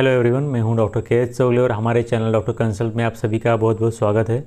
hello everyone मैं हूं doctor के एच चौगले और हमारे चैनल डॉक्टर कंसल्ट में आप सभी का बहुत बहुत स्वागत है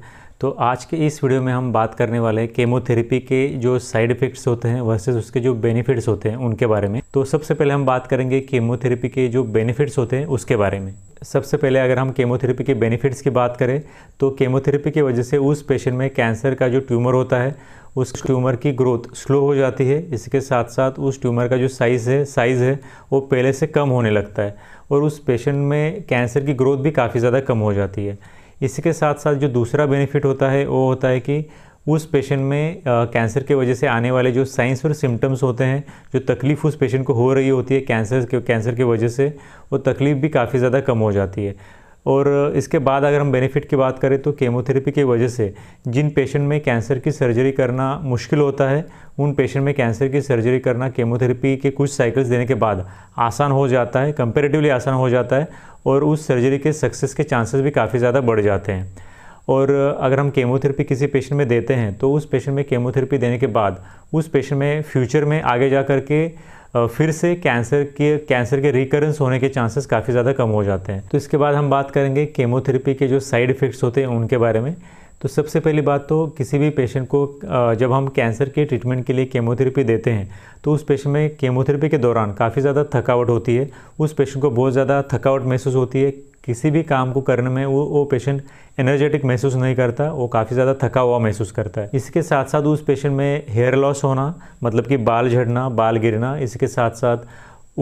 तो आज के इस वीडियो में हम बात करने वाले हैं केमोथेरेपी के जो साइड इफ़ेक्ट्स होते हैं वर्सेस उसके जो बेनिफिट्स होते हैं उनके बारे में तो सबसे पहले हम बात करेंगे केमोथेरेपी के जो बेनिफिट्स होते हैं उसके बारे में सबसे पहले अगर हम केमोथेरेपी के बेनिफिट्स की बात करें तो केमोथेरेपी की वजह से उस पेशेंट में कैंसर का जो ट्यूमर होता है उस ट्यूमर की ग्रोथ स्लो हो जाती है इसके साथ साथ उस ट्यूमर का जो साइज़ है साइज़ है वो पहले से कम होने लगता है और उस पेशेंट में कैंसर की ग्रोथ भी काफ़ी ज़्यादा कम हो जाती है इसके साथ साथ जो दूसरा बेनिफिट होता है वो होता है कि उस पेशेंट में कैंसर के वजह से आने वाले जो साइंस और सिम्टम्स होते हैं जो तकलीफ़ उस पेशेंट को हो रही होती है कैंसर के कैंसर की वजह से वो तकलीफ़ भी काफ़ी ज़्यादा कम हो जाती है और इसके बाद अगर हम बेनिफिट की बात करें तो केमोथेरेपी की के वजह से जिन पेशेंट में कैंसर की सर्जरी करना मुश्किल होता है उन पेशेंट में कैंसर की सर्जरी करना केमोथेरेपी के कुछ साइकिल्स देने के बाद आसान हो जाता है कंपेरेटिवली आसान हो जाता है और उस सर्जरी के सक्सेस के चांसेस भी काफ़ी ज़्यादा बढ़ जाते हैं और अगर हम केमोथेरेपी किसी पेशेंट में देते हैं तो उस पेशेंट में केमोथेरेपी देने के बाद उस पेशेंट में फ्यूचर में आगे जा कर के फिर से कैंसर के कैंसर के रिकरेंस होने के चांसेस काफ़ी ज़्यादा कम हो जाते हैं तो इसके बाद हम बात करेंगे केमोथेरेपी के जो साइड इफ़ेक्ट्स होते हैं उनके बारे में तो सबसे पहली बात तो किसी भी पेशेंट को जब हम कैंसर के ट्रीटमेंट के लिए केमोथेरेपी देते हैं तो उस पेशेंट में केमोथेरेपी के दौरान काफ़ी ज़्यादा थकावट होती है उस पेशेंट को बहुत ज़्यादा थकावट महसूस होती है किसी भी काम को करने में वो वो पेशेंट एनर्जेटिक महसूस नहीं करता वो काफ़ी ज़्यादा थका हुआ महसूस करता है इसके साथ साथ उस पेशेंट में हेयर लॉस होना मतलब कि बाल झड़ना बाल गिरना इसके साथ साथ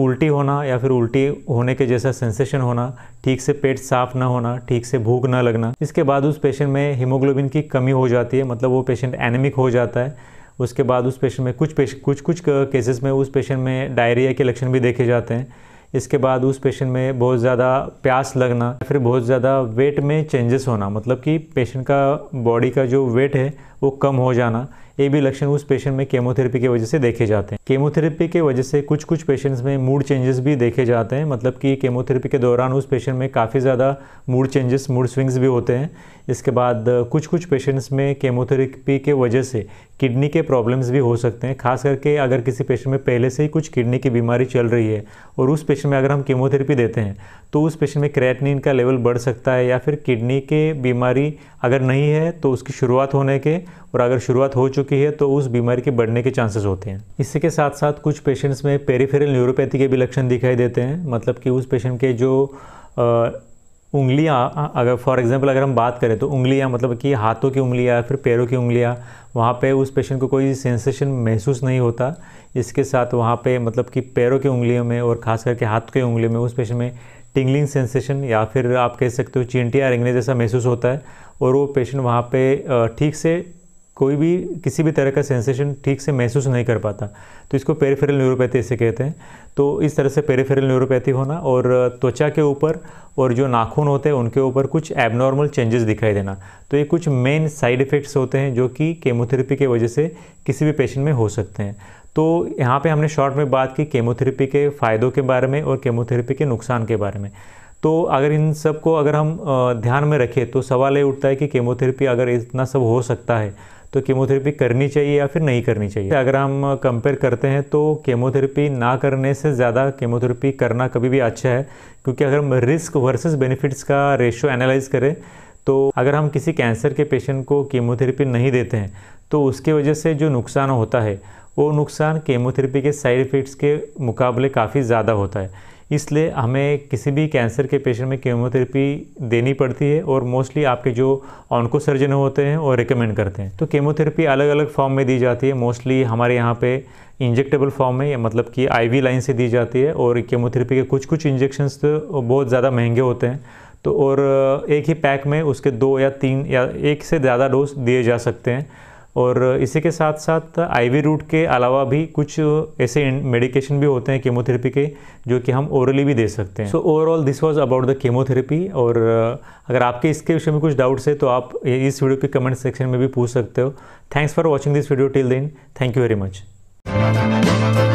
उल्टी होना या फिर उल्टी होने के जैसा सेंसेशन होना ठीक से पेट साफ ना होना ठीक से भूख ना लगना इसके बाद उस पेशेंट में हीमोग्लोबिन की कमी हो जाती है मतलब वो पेशेंट एनेमिक हो जाता है उसके बाद उस पेशेंट में कुछ पेश कुछ कुछ केसेस में उस पेशेंट में डायरिया के लक्षण भी देखे जाते हैं इसके बाद उस पेशेंट में बहुत ज़्यादा प्यास लगना या फिर बहुत ज़्यादा वेट में चेंजेस होना मतलब कि पेशेंट का बॉडी का जो वेट है वो कम हो जाना ये भी लक्षण उस पेशेंट में केमोथेरेपी की के वजह से देखे जाते हैं केमोथेरेपी के वजह से कुछ कुछ पेशेंट्स में मूड चेंजेस भी देखे जाते हैं मतलब कि केमोथेरेपी के दौरान उस पेशेंट में काफ़ी ज़्यादा मूड चेंजेस मूड स्विंग्स भी होते हैं इसके बाद कुछ कुछ पेशेंट्स में केमोथेरेपी के वजह से किडनी के प्रॉब्लम्स भी हो सकते हैं खास करके अगर किसी पेशेंट में पहले से ही कुछ किडनी की बीमारी चल रही है और उस पेशेंट में अगर हम कीमोथेरेपी देते हैं तो उस पेशेंट में क्रेटनिन का लेवल बढ़ सकता है या फिर किडनी के बीमारी अगर नहीं है तो उसकी शुरुआत होने के और अगर शुरुआत हो चुकी चुकी है तो उस बीमारी के बढ़ने के चांसेस होते हैं इसी के साथ साथ कुछ पेशेंट्स में पेरीफेरल न्यूरोपैथी के भी लक्षण दिखाई देते हैं मतलब कि उस पेशेंट के जो उंगलियां अगर फॉर एग्जांपल अगर हम बात करें तो उंगलियां मतलब कि हाथों की उंगलियाँ फिर पैरों की उंगलियां वहाँ पे उस पेशेंट को कोई सेंसेशन महसूस नहीं होता इसके साथ वहाँ पे मतलब कि पैरों की उंगलियों में और खास करके हाथ की उंगलियों में उस पेशेंट में टिंगलिंग सेंसेशन या फिर आप कह सकते हो चिंटिया रेंगने जैसा महसूस होता है और वो पेशेंट वहाँ पे ठीक से कोई भी किसी भी तरह का सेंसेशन ठीक से महसूस नहीं कर पाता तो इसको पेरिफेरल न्यूरोपैथी ऐसे कहते हैं तो इस तरह से पेरिफेरल न्यूरोपैथी होना और त्वचा के ऊपर और जो नाखून होते हैं उनके ऊपर कुछ एबनॉर्मल चेंजेस दिखाई देना तो ये कुछ मेन साइड इफ़ेक्ट्स होते हैं जो कि केमोथेरेपी के वजह से किसी भी पेशेंट में हो सकते हैं तो यहाँ पे हमने शॉर्ट में बात की केमोथेरेपी के फ़ायदों के बारे में और केमोथेरेपी के नुकसान के बारे में तो अगर इन सब को अगर हम ध्यान में रखें तो सवाल ये उठता है कि केमोथेरेपी अगर इतना सब हो सकता है तो कीमोथेरेपी करनी चाहिए या फिर नहीं करनी चाहिए अगर हम कंपेयर करते हैं तो कीमोथेरेपी ना करने से ज़्यादा कीमोथेरेपी करना कभी भी अच्छा है क्योंकि अगर हम रिस्क वर्सेस बेनिफिट्स का रेशियो एनालाइज करें तो अगर हम किसी कैंसर के पेशेंट को कीमोथेरेपी नहीं देते हैं तो उसके वजह से जो नुकसान होता है वो नुकसान केमोथेरेपी के साइड इफ़ेक्ट्स के मुकाबले काफ़ी ज़्यादा होता है इसलिए हमें किसी भी कैंसर के पेशेंट में केमोथेरेपी देनी पड़ती है और मोस्टली आपके जो ऑनको सर्जन होते हैं वो रिकमेंड करते हैं तो केमोथेरेपी अलग अलग फॉर्म में दी जाती है मोस्टली हमारे यहाँ पे इंजेक्टेबल फॉर्म में मतलब कि आईवी लाइन से दी जाती है और केमोथेरेपी के कुछ कुछ इंजेक्शन्स तो बहुत ज़्यादा महंगे होते हैं तो और एक ही पैक में उसके दो या तीन या एक से ज़्यादा डोज दिए जा सकते हैं और इसी के साथ साथ आईवी रूट के अलावा भी कुछ ऐसे मेडिकेशन भी होते हैं कीमोथेरेपी के जो कि हम ओरली भी दे सकते हैं so overall this was about the chemotherapy और uh, अगर आपके इसके विषय में कुछ डाउट्स है तो आप इस वीडियो के कमेंट सेक्शन में भी पूछ सकते हो thanks for watching this video till then thank you very much